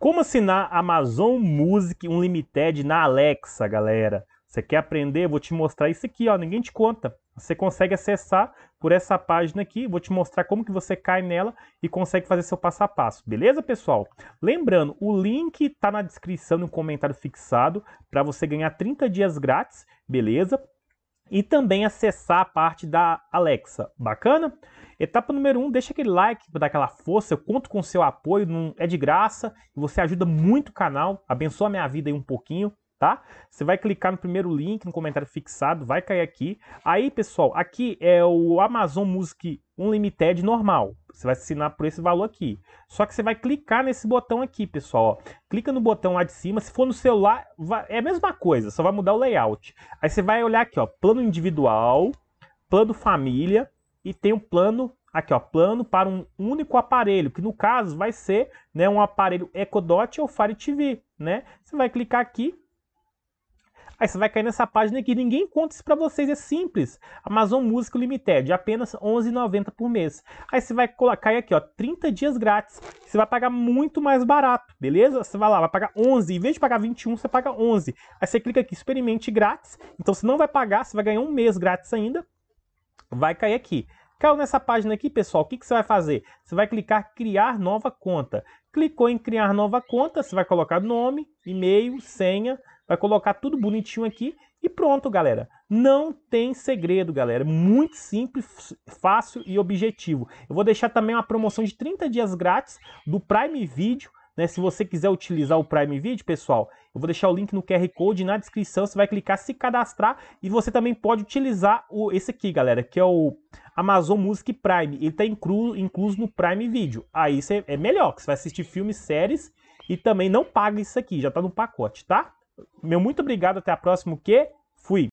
Como assinar Amazon Music Unlimited na Alexa, galera? Você quer aprender? Vou te mostrar isso aqui, ó. Ninguém te conta. Você consegue acessar por essa página aqui. Vou te mostrar como que você cai nela e consegue fazer seu passo a passo. Beleza, pessoal? Lembrando, o link está na descrição, no comentário fixado, para você ganhar 30 dias grátis, beleza? E também acessar a parte da Alexa. Bacana? Etapa número 1, um, deixa aquele like para dar aquela força. Eu conto com o seu apoio, não é de graça. Você ajuda muito o canal, abençoa a minha vida aí um pouquinho, tá? Você vai clicar no primeiro link, no comentário fixado, vai cair aqui. Aí, pessoal, aqui é o Amazon Music Unlimited normal. Você vai assinar por esse valor aqui. Só que você vai clicar nesse botão aqui, pessoal. Ó. Clica no botão lá de cima. Se for no celular, vai... é a mesma coisa, só vai mudar o layout. Aí você vai olhar aqui, ó, plano individual, plano família e tem o um plano aqui, ó, plano para um único aparelho, que no caso vai ser, né, um aparelho Echo Dot ou Fire TV, né? Você vai clicar aqui, Aí você vai cair nessa página aqui. Ninguém conta isso para vocês, é simples. Amazon Music Limited, apenas 11,90 por mês. Aí você vai colocar aqui, ó, 30 dias grátis. Você vai pagar muito mais barato, beleza? Você vai lá, vai pagar 11. Em vez de pagar 21, você paga 11. Aí você clica aqui, experimente grátis. Então você não vai pagar, você vai ganhar um mês grátis ainda vai cair aqui. Caiu nessa página aqui, pessoal, o que, que você vai fazer? Você vai clicar criar nova conta. Clicou em criar nova conta, você vai colocar nome, e-mail, senha, vai colocar tudo bonitinho aqui e pronto, galera. Não tem segredo, galera. Muito simples, fácil e objetivo. Eu vou deixar também uma promoção de 30 dias grátis do Prime Video né? Se você quiser utilizar o Prime Video, pessoal, eu vou deixar o link no QR Code na descrição. Você vai clicar se cadastrar e você também pode utilizar o, esse aqui, galera, que é o Amazon Music Prime. Ele está inclu, incluso no Prime Video. Aí você, é melhor, que você vai assistir filmes, séries e também não paga isso aqui, já está no pacote, tá? Meu muito obrigado, até a próxima, que fui!